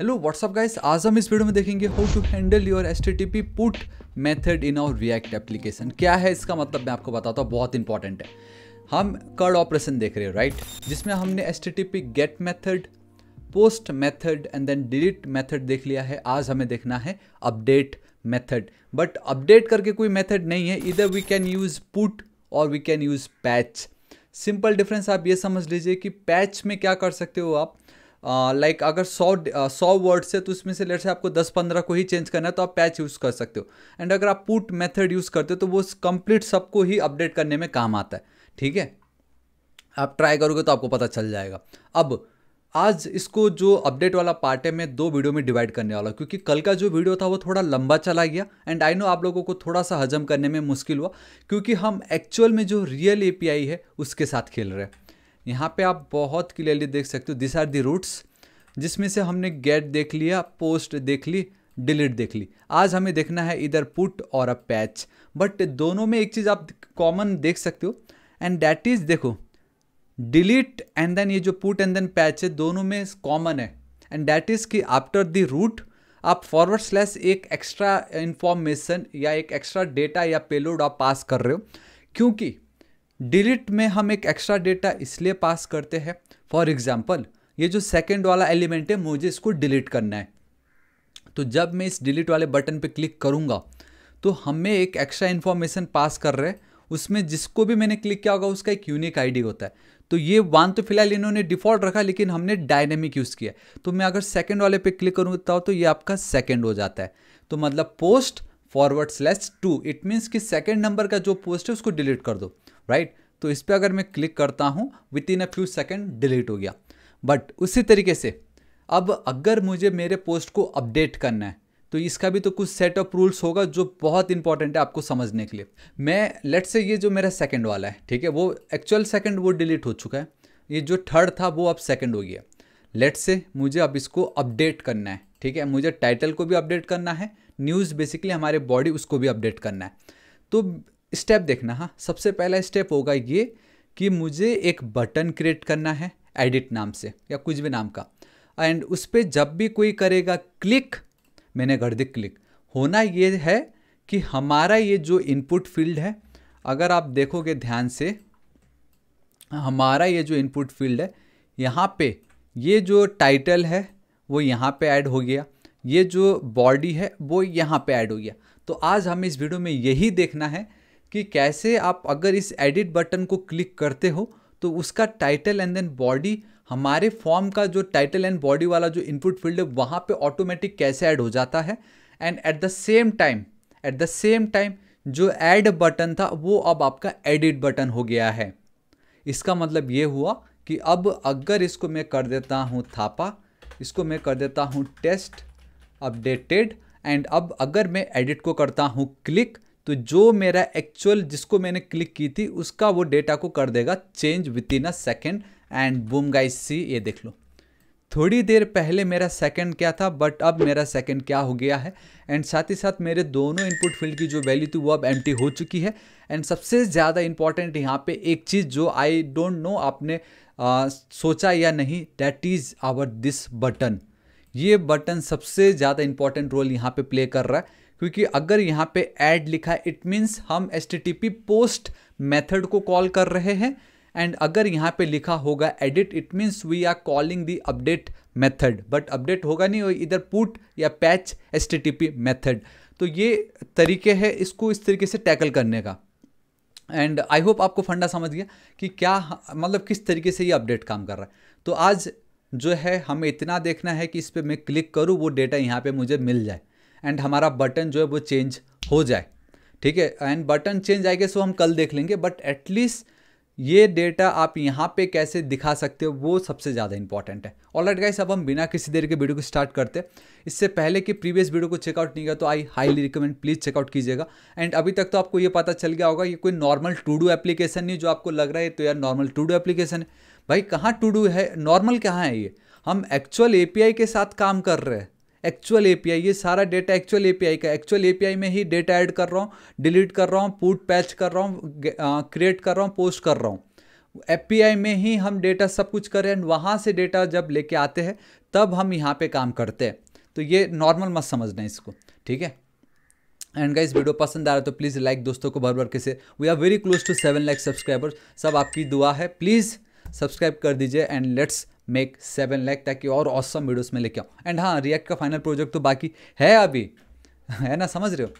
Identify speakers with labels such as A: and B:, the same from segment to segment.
A: Hello what's up guys आज हम इस वीडियो में देखेंगे how to handle your S T put method in our react application क्या है इसका मतलब मैं आपको बताता हूँ बहुत इंपॉर्टेंट है हम कर्ड ऑपरेशन देख रहे हो राइट जिसमें हमने S T get method post method and then delete method देख लिया है आज हमें देखना है अपडेट मेथड बट अपडेट करके कोई मेथड नहीं है इधर वी कैन यूज़ पुट और we can use patch simple difference आप ये समझ लीजिए कि पैच में क्या कर सकते हो आप लाइक अगर सौ सौ वर्ड्स है तो उसमें से लेट से आपको दस पंद्रह को ही चेंज करना है तो आप पैच यूज़ कर सकते हो एंड अगर आप पुट मेथड यूज़ करते हो तो वो कंप्लीट सबको ही अपडेट करने में काम आता है ठीक है आप ट्राई करोगे तो आपको पता चल जाएगा अब आज इसको जो अपडेट वाला पार्ट है मैं दो वीडियो में डिवाइड करने वाला क्योंकि कल का जो वीडियो था वो थोड़ा लंबा चला गया एंड आई नो आप लोगों को थोड़ा सा हजम करने में मुश्किल हुआ क्योंकि हम एक्चुअल में जो रियल एपीआई है उसके साथ खेल रहे हैं यहाँ पे आप बहुत क्लियरली देख सकते हो दिस आर दी रूट्स जिसमें से हमने गेट देख लिया पोस्ट देख ली डिलीट देख ली आज हमें देखना है इधर पुट और अ पैच बट दोनों में एक चीज़ आप कॉमन देख सकते हो एंड डैट इज़ देखो डिलीट एंड देन ये जो पुट एंड देन पैच है दोनों में कॉमन है एंड डैट इज़ कि आफ्टर द रूट आप फॉरवर्ड स्लैस एक एक्स्ट्रा इन्फॉर्मेशन या एक एक्स्ट्रा डेटा या पेलोड आप पास कर रहे हो क्योंकि डिलीट में हम एक एक्स्ट्रा डेटा इसलिए पास करते हैं फॉर एग्जाम्पल ये जो सेकेंड वाला एलिमेंट है मुझे इसको डिलीट करना है तो जब मैं इस डिलीट वाले बटन पर क्लिक करूँगा तो हमें एक एक्स्ट्रा इन्फॉर्मेशन पास कर रहे हैं उसमें जिसको भी मैंने क्लिक किया होगा उसका एक यूनिक आईडी होता है तो ये वन तो फिलहाल इन्होंने डिफॉल्ट रखा लेकिन हमने डायनेमिक यूज़ किया तो मैं अगर सेकेंड वाले पे क्लिक करूँगा तो ये आपका सेकेंड हो जाता है तो मतलब post forward slash two it means कि सेकेंड नंबर का जो पोस्ट है उसको डिलीट कर दो राइट right? तो इस पर अगर मैं क्लिक करता हूँ within a few second delete हो गया बट उसी तरीके से अब अगर मुझे मेरे पोस्ट को अपडेट करना है तो इसका भी तो कुछ सेट ऑफ रूल्स होगा जो बहुत इंपॉर्टेंट है आपको समझने के लिए मैं लेट से ये जो मेरा सेकंड वाला है ठीक है वो एक्चुअल सेकंड वो डिलीट हो चुका है ये जो थर्ड था वो अब सेकंड हो गया लेट से मुझे अब इसको अपडेट करना है ठीक है मुझे टाइटल को भी अपडेट करना है न्यूज़ बेसिकली हमारे बॉडी उसको भी अपडेट करना है तो स्टेप देखना हाँ सबसे पहला स्टेप होगा ये कि मुझे एक बटन क्रिएट करना है एडिट नाम से या कुछ भी नाम का एंड उस पर जब भी कोई करेगा क्लिक मैंने कर दी क्लिक होना ये है कि हमारा ये जो इनपुट फील्ड है अगर आप देखोगे ध्यान से हमारा ये जो इनपुट फील्ड है यहाँ पे ये जो टाइटल है वो यहाँ पे ऐड हो गया ये जो बॉडी है वो यहाँ पे ऐड हो गया तो आज हमें इस वीडियो में यही देखना है कि कैसे आप अगर इस एडिट बटन को क्लिक करते हो तो उसका टाइटल एंड देन बॉडी हमारे फॉर्म का जो टाइटल एंड बॉडी वाला जो इनपुट फील्ड है वहाँ पे ऑटोमेटिक कैसे ऐड हो जाता है and at the same time at the same time जो ऐड बटन था वो अब आपका एडिट बटन हो गया है इसका मतलब ये हुआ कि अब अगर इसको मैं कर देता हूँ थापा इसको मैं कर देता हूँ टेस्ट अपडेटेड एंड अब अगर मैं एडिट को करता हूँ क्लिक तो जो मेरा एक्चुअल जिसको मैंने क्लिक की थी उसका वो डेटा को कर देगा change within a second and boom guys see ये देख लो थोड़ी देर पहले मेरा सेकंड क्या था बट अब मेरा सेकंड क्या हो गया है एंड साथ ही साथ मेरे दोनों इनपुट फील्ड की जो वैल्यू थी वो अब एम हो चुकी है एंड सबसे ज़्यादा इंपॉर्टेंट यहाँ पे एक चीज़ जो आई डोंट नो आपने आ, सोचा या नहीं that is our this button ये बटन सबसे ज़्यादा इंपॉर्टेंट रोल यहाँ पे प्ले कर रहा है क्योंकि अगर यहाँ पे ऐड लिखा है इट मीन्स हम एस पोस्ट मेथड को कॉल कर रहे हैं एंड अगर यहाँ पे लिखा होगा edit it means we are calling the update method but update होगा नहीं इधर पुट या पैच एस मेथड तो ये तरीके है इसको इस तरीके से टैकल करने का एंड आई होप आपको फंडा समझ गया कि क्या मतलब किस तरीके से ये अपडेट काम कर रहा है तो आज जो है हमें इतना देखना है कि इस पर मैं क्लिक करूँ वो डेटा यहाँ पे मुझे मिल जाए एंड हमारा बटन जो है वो चेंज हो जाए ठीक है एंड बटन चेंज आएगा सो हम कल देख लेंगे बट एटलीस्ट ये डेटा आप यहाँ पे कैसे दिखा सकते हो वो सबसे ज़्यादा इंपॉर्टेंट है ऑल राइट गाइस अब हम बिना किसी देर के वीडियो को स्टार्ट करते हैं इससे पहले कि प्रीवियस वीडियो को चेकआउट नहीं किया तो I highly recommend please check out कीजिएगा एंड अभी तक तो आपको ये पता चल गया होगा कि कोई नॉर्मल टू डू एप्लीकेशन नहीं जो आपको लग रहा है तो यार नॉर्मल टू डू एप्लीकेशन है भाई कहाँ टू डू है नॉर्मल कहाँ है ये हम एक्चुअल ए के साथ काम कर रहे हैं एक्चुअल एपीआई ये सारा डेटा एक्चुअल एपीआई का एक्चुअल एपीआई में ही डेटा ऐड कर रहा हूँ डिलीट कर रहा हूँ पुट पैच कर रहा हूँ क्रिएट कर रहा हूँ पोस्ट कर रहा हूँ एपीआई में ही हम डेटा सब कुछ कर रहे हैं वहाँ से डेटा जब लेके आते हैं तब हम यहाँ पे काम करते हैं तो ये नॉर्मल मत समझना इसको ठीक है एंड गाइस वीडियो पसंद आ रहा है तो प्लीज़ लाइक दोस्तों को भर भर के से we are very close to seven like subscriber सब आपकी दुआ है प्लीज़ सब्सक्राइब कर दीजिए and let's make seven lakh ताकि और औसम वीडियोस में लेके आओ एंड हाँ रिएक्ट का फाइनल प्रोजेक्ट तो बाकी है अभी है ना समझ रहे हो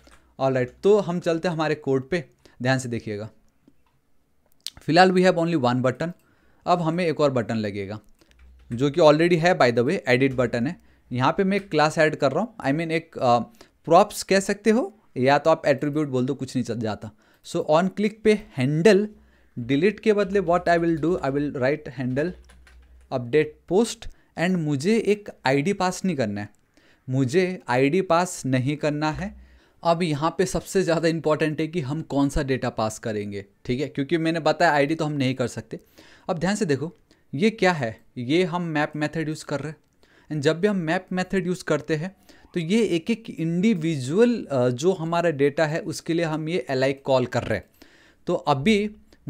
A: ऑल राइट तो हम चलते हैं हमारे कोड पे ध्यान से देखिएगा फिलहाल we have only one button अब हमें एक और बटन लगेगा जो कि ऑलरेडी है by the way edit button है यहाँ पे मैं एक क्लास ऐड कर रहा हूँ आई मीन एक प्रॉप्स uh, कह सकते हो या तो आप एट्रीब्यूट बोल दो कुछ नहीं चल जाता सो ऑन क्लिक पे हैंडल डिलीट के बदले what I will do I will write handle update post and मुझे एक आईडी पास नहीं करना है मुझे आईडी पास नहीं करना है अब यहाँ पे सबसे ज़्यादा इंपॉर्टेंट है कि हम कौन सा डेटा पास करेंगे ठीक है क्योंकि मैंने बताया आईडी तो हम नहीं कर सकते अब ध्यान से देखो ये क्या है ये हम मैप मेथड यूज़ कर रहे हैं एंड जब भी हम मैप मेथड यूज़ करते हैं तो ये एक एक इंडिविजुअल जो हमारा डेटा है उसके लिए हम ये एलाइक कॉल कर रहे हैं तो अभी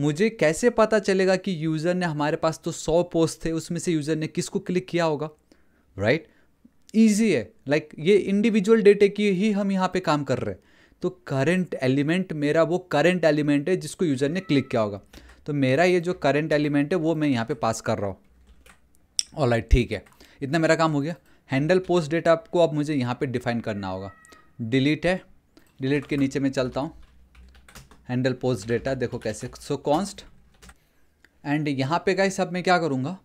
A: मुझे कैसे पता चलेगा कि यूज़र ने हमारे पास तो सौ पोस्ट थे उसमें से यूज़र ने किसको क्लिक किया होगा राइट right? ईजी है लाइक like, ये इंडिविजुअल डेटे की ही हम यहाँ पे काम कर रहे हैं तो करंट एलिमेंट मेरा वो करंट एलिमेंट है जिसको यूज़र ने क्लिक किया होगा तो मेरा ये जो करंट एलिमेंट है वो मैं यहाँ पे पास कर रहा हूँ ऑल राइट ठीक है इतना मेरा काम हो गया हैंडल पोस्ट डेटा को अब मुझे यहाँ पे डिफाइन करना होगा डिलीट है डिलीट के नीचे मैं चलता हूँ हैंडल पोस्ट डेटा देखो कैसे सो कॉन्स्ट एंड यहाँ पे गाइस अब मैं क्या करूँगा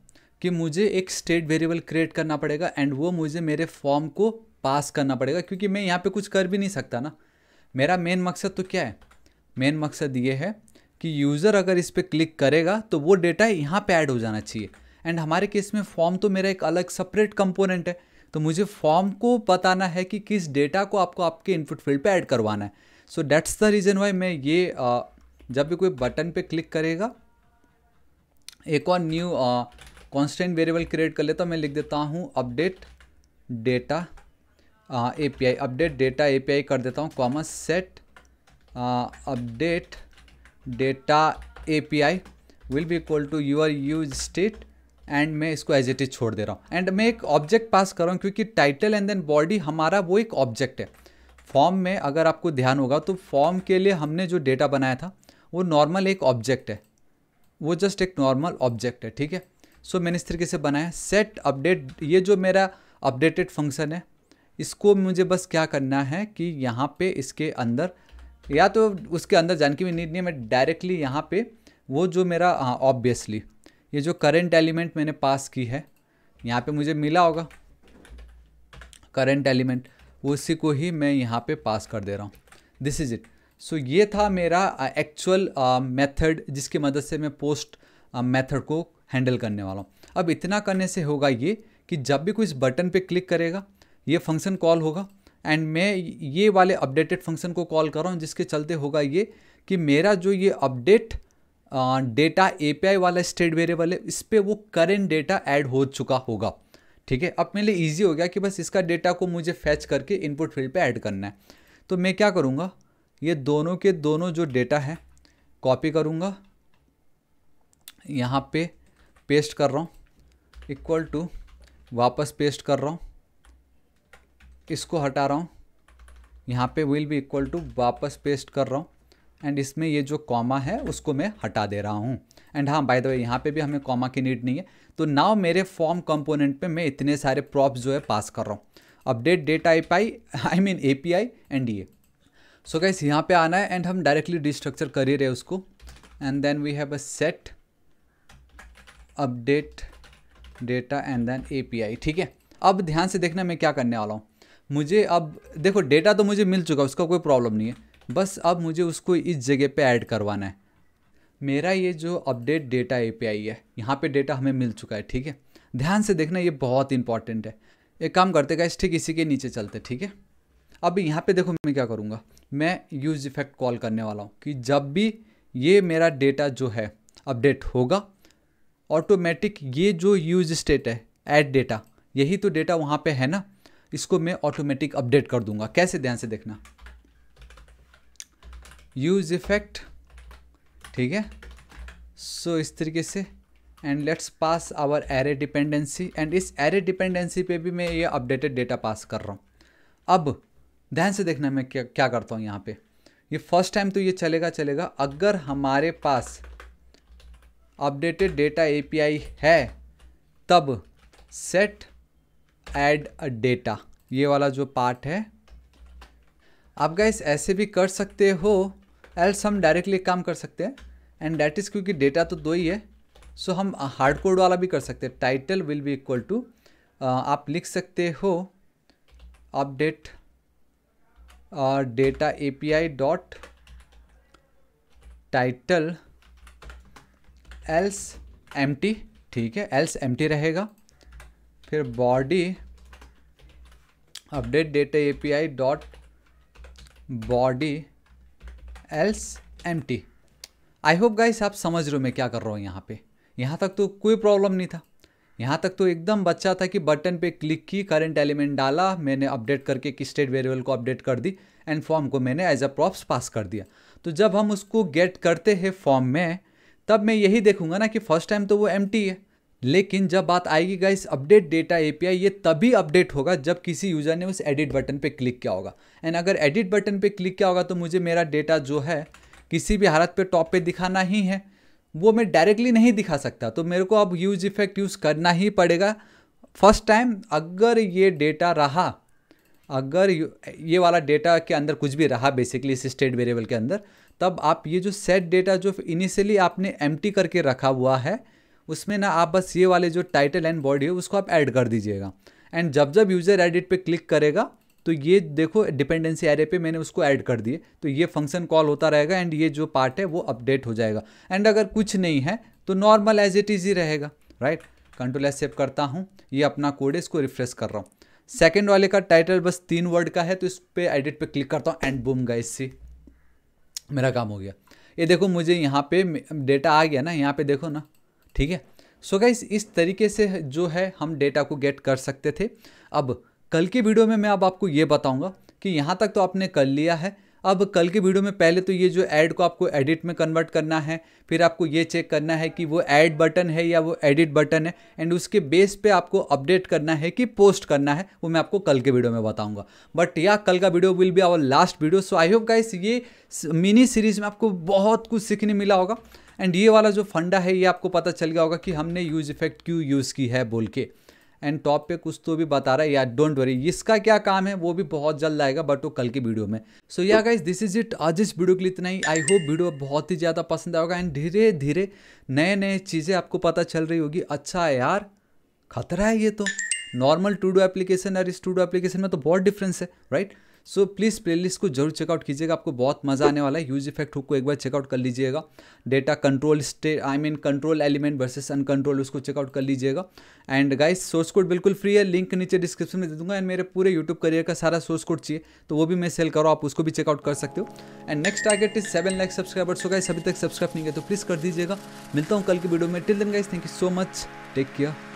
A: कि मुझे एक स्टेट वेरिएबल क्रिएट करना पड़ेगा एंड वो मुझे मेरे फॉर्म को पास करना पड़ेगा क्योंकि मैं यहाँ पे कुछ कर भी नहीं सकता ना मेरा मेन मकसद तो क्या है मेन मकसद ये है कि यूज़र अगर इस पर क्लिक करेगा तो वो डेटा यहाँ पर ऐड हो जाना चाहिए एंड हमारे केस में फॉर्म तो मेरा एक अलग सेपरेट कंपोनेंट है तो मुझे फॉर्म को बताना है कि किस डेटा को आपको आपके इनपुट फील्ड पे ऐड करवाना है so that's the reason why मैं ये आ, जब भी कोई बटन पे क्लिक करेगा एक और न्यू कॉन्स्टेंट वेरिएबल क्रिएट कर लेता हूँ मैं लिख देता हूँ update data A P I update data A P I कर देता हूँ comma set update data A P I will be equal to your use state and मैं इसको एज इट इज छोड़ दे रहा हूँ एंड मैं एक ऑब्जेक्ट पास कर रहा हूँ क्योंकि टाइटल एंड देन बॉडी हमारा वो एक ऑब्जेक्ट है फॉर्म में अगर आपको ध्यान होगा तो फॉर्म के लिए हमने जो डेटा बनाया था वो नॉर्मल एक ऑब्जेक्ट है वो जस्ट एक नॉर्मल ऑब्जेक्ट है ठीक है सो so, मैंने इस तरीके से बनाया सेट अपडेट ये जो मेरा अपडेटेड फंक्शन है इसको मुझे बस क्या करना है कि यहाँ पे इसके अंदर या तो उसके अंदर जाने की भी नीड नहीं है मैं डायरेक्टली यहाँ पे वो जो मेरा ऑब्वियसली हाँ, ये जो करेंट एलिमेंट मैंने पास की है यहाँ पे मुझे मिला होगा करेंट एलिमेंट उसी को ही मैं यहाँ पे पास कर दे रहा हूँ दिस इज़ इट सो ये था मेरा एक्चुअल uh, मेथड uh, जिसकी मदद से मैं पोस्ट मेथड uh, को हैंडल करने वाला हूँ अब इतना करने से होगा ये कि जब भी कोई इस बटन पे क्लिक करेगा ये फंक्शन कॉल होगा एंड मैं ये वाले अपडेटेड फंक्शन को कॉल कर रहा हूँ जिसके चलते होगा ये कि मेरा जो ये अपडेट डेटा एपीआई वाला स्टेट वेरिएबल है इस पर वो करेंट डेटा ऐड हो चुका होगा ठीक है अब मेरे लिए ईजी हो गया कि बस इसका डेटा को मुझे फैच करके इनपुट फील्ड पे ऐड करना है तो मैं क्या करूँगा ये दोनों के दोनों जो डेटा है कॉपी करूँगा यहाँ पे पेस्ट कर रहा हूँ इक्वल टू वापस पेस्ट कर रहा हूँ इसको हटा रहा हूँ यहाँ पे विल भी इक्वल टू वापस पेस्ट कर रहा हूँ एंड इसमें ये जो कॉमा है उसको मैं हटा दे रहा हूँ एंड हाँ बाय द वे यहाँ पे भी हमें कॉमा की नीड नहीं है तो नाव मेरे फॉर्म कंपोनेंट पे मैं इतने सारे प्रॉप्स जो है पास कर रहा हूँ अपडेट डेटा आई पाई I mean A P I and ई सो गैस यहाँ पे आना है एंड हम डायरेक्टली डिस्ट्रक्चर कर ही रहे उसको and then we have a set update data and then A P I ठीक है अब ध्यान से देखना मैं क्या करने वाला हूँ मुझे अब देखो डेटा तो मुझे मिल चुका उसका कोई प्रॉब्लम नहीं है बस अब मुझे उसको इस जगह पे ऐड करवाना है मेरा ये जो अपडेट डेटा ए है यहाँ पे डेटा हमें मिल चुका है ठीक है ध्यान से देखना ये बहुत इंपॉर्टेंट है एक काम करते गए ठीक इसी के नीचे चलते ठीक है अब यहाँ पे देखो मैं क्या करूँगा मैं यूज इफेक्ट कॉल करने वाला हूँ कि जब भी ये मेरा डेटा जो है अपडेट होगा ऑटोमेटिक ये जो यूज स्टेट है एड डेटा यही तो डेटा वहाँ पे है ना इसको मैं ऑटोमेटिक अपडेट कर दूंगा कैसे ध्यान से देखना यूज इफेक्ट ठीक है सो so, इस तरीके से and let's pass our array dependency and इस एरे डिपेंडेंसी पे भी मैं ये अपडेटेड डेटा पास कर रहा हूँ अब ध्यान से देखना मैं क्या क्या करता हूँ यहाँ पे ये फर्स्ट टाइम तो ये चलेगा चलेगा अगर हमारे पास अपडेटेड डेटा एपीआई है तब सेट एड अ डेटा ये वाला जो पार्ट है आप गाइस ऐसे भी कर सकते हो एल्स हम डायरेक्टली काम कर सकते हैं एंड डैट इज़ क्योंकि डेटा तो दो ही है सो हम हार्ड कोड वाला भी कर सकते हैं title will be equal to आप लिख सकते हो update data A P I dot title else empty ठीक है एल्स एम टी रहेगा फिर body update data A P I dot body else empty I hope guys आप समझ रहे हो मैं क्या कर रहा हूँ यहाँ पे यहाँ तक तो कोई प्रॉब्लम नहीं था यहाँ तक तो एकदम बच्चा था कि बटन पे क्लिक की करंट एलिमेंट डाला मैंने अपडेट करके कि स्टेट वेरिएबल को अपडेट कर दी एंड फॉर्म को मैंने एज अ प्रॉप्स पास कर दिया तो जब हम उसको गेट करते हैं फॉर्म में तब मैं यही देखूंगा ना कि फर्स्ट टाइम तो वो एम है लेकिन जब बात आएगी गाइस अपडेट डेटा एपीआई ये तभी अपडेट होगा जब किसी यूज़र ने उस एडिट बटन पे क्लिक किया होगा एंड अगर एडिट बटन पे क्लिक किया होगा तो मुझे मेरा डेटा जो है किसी भी हालत पे टॉप पे दिखाना ही है वो मैं डायरेक्टली नहीं दिखा सकता तो मेरे को अब यूज इफेक्ट यूज़ करना ही पड़ेगा फर्स्ट टाइम अगर ये डेटा रहा अगर ये वाला डेटा के अंदर कुछ भी रहा बेसिकली इस स्टेट वेरिएबल के अंदर तब आप ये जो सेट डेटा जो इनिशियली आपने एम करके रखा हुआ है उसमें ना आप बस ये वाले जो टाइटल एंड बॉडी है उसको आप ऐड कर दीजिएगा एंड जब जब यूज़र एडिट पे क्लिक करेगा तो ये देखो डिपेंडेंसी एरे पे मैंने उसको ऐड कर दिए तो ये फंक्शन कॉल होता रहेगा एंड ये जो पार्ट है वो अपडेट हो जाएगा एंड अगर कुछ नहीं है तो नॉर्मल एज इट इज़ ही रहेगा राइट कंट्रोल एस सेव करता हूँ ये अपना कोड है इसको रिफ्रेश कर रहा हूँ सेकेंड वाले का टाइटल बस तीन वर्ड का है तो इस पर एडिट पर क्लिक करता हूँ एंड बुम गाइस सी मेरा काम हो गया ये देखो मुझे यहाँ पे डेटा आ गया ना यहाँ पे देखो ना ठीक है सो so गाइस इस तरीके से जो है हम डेटा को गेट कर सकते थे अब कल की वीडियो में मैं अब आपको ये बताऊंगा कि यहाँ तक तो आपने कर लिया है अब कल की वीडियो में पहले तो ये जो ऐड को आपको एडिट में कन्वर्ट करना है फिर आपको ये चेक करना है कि वो ऐड बटन है या वो एडिट बटन है एंड उसके बेस पे आपको अपडेट करना है कि पोस्ट करना है वो मैं आपको कल के वीडियो में बताऊंगा बट या कल का video will be our last video so I hope guys ये मिनी सीरीज में आपको बहुत कुछ सीखने मिला होगा एंड ये वाला जो फंडा है ये आपको पता चल गया होगा कि हमने यूज इफेक्ट क्यों यूज़ की है बोल के एंड टॉप पे कुछ तो भी बता रहा है यार डोंट वरी इसका क्या काम है वो भी बहुत जल्द आएगा बट वो कल की वीडियो में सो yeah guys this is it आज इस वीडियो के लिए इतना ही आई होप वीडियो बहुत ही ज़्यादा पसंद आएगा एंड धीरे धीरे नए नए चीज़ें आपको पता चल रही होगी अच्छा यार खतरा है ये तो नॉर्मल टूडो एप्लीकेशन और इस टूडो एप्लीकेशन में तो बहुत डिफरेंस है right right? So please playlist को जरूर चेकआउट कीजिएगा आपको बहुत मज़ा आने वाला है यूज इफेक्ट हुक को एक बार चेकआउट कर लीजिएगा data control stay I mean control element versus uncontrol उसको चेकआउट कर लीजिएगा एंड गाइस सोर्स कोड बिल्कुल फ्री है लिंक नीचे डिस्क्रिप्शन में दे दूंगा एंड मेरे पूरे यूट्यूब करियर का सारा सोर्स कोड चाहिए तो वो भी मैं सेल करूँ आप उसको भी चेकआउट कर सकते हो and next target is seven lakh subscribers हो गए अभी तक सब्सक्राइब नहीं किया तो प्लीज़ कर दीजिएगा मिलता हूँ कल की वीडियो में till then guys thank you so much take care